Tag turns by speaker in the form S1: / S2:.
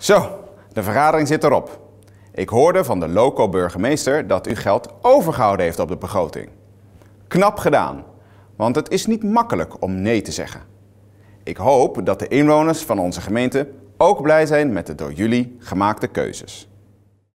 S1: Zo, de vergadering zit erop. Ik hoorde van de loco-burgemeester dat u geld overgehouden heeft op de begroting. Knap gedaan, want het is niet makkelijk om nee te zeggen. Ik hoop dat de inwoners van onze gemeente ook blij zijn met de door jullie gemaakte keuzes.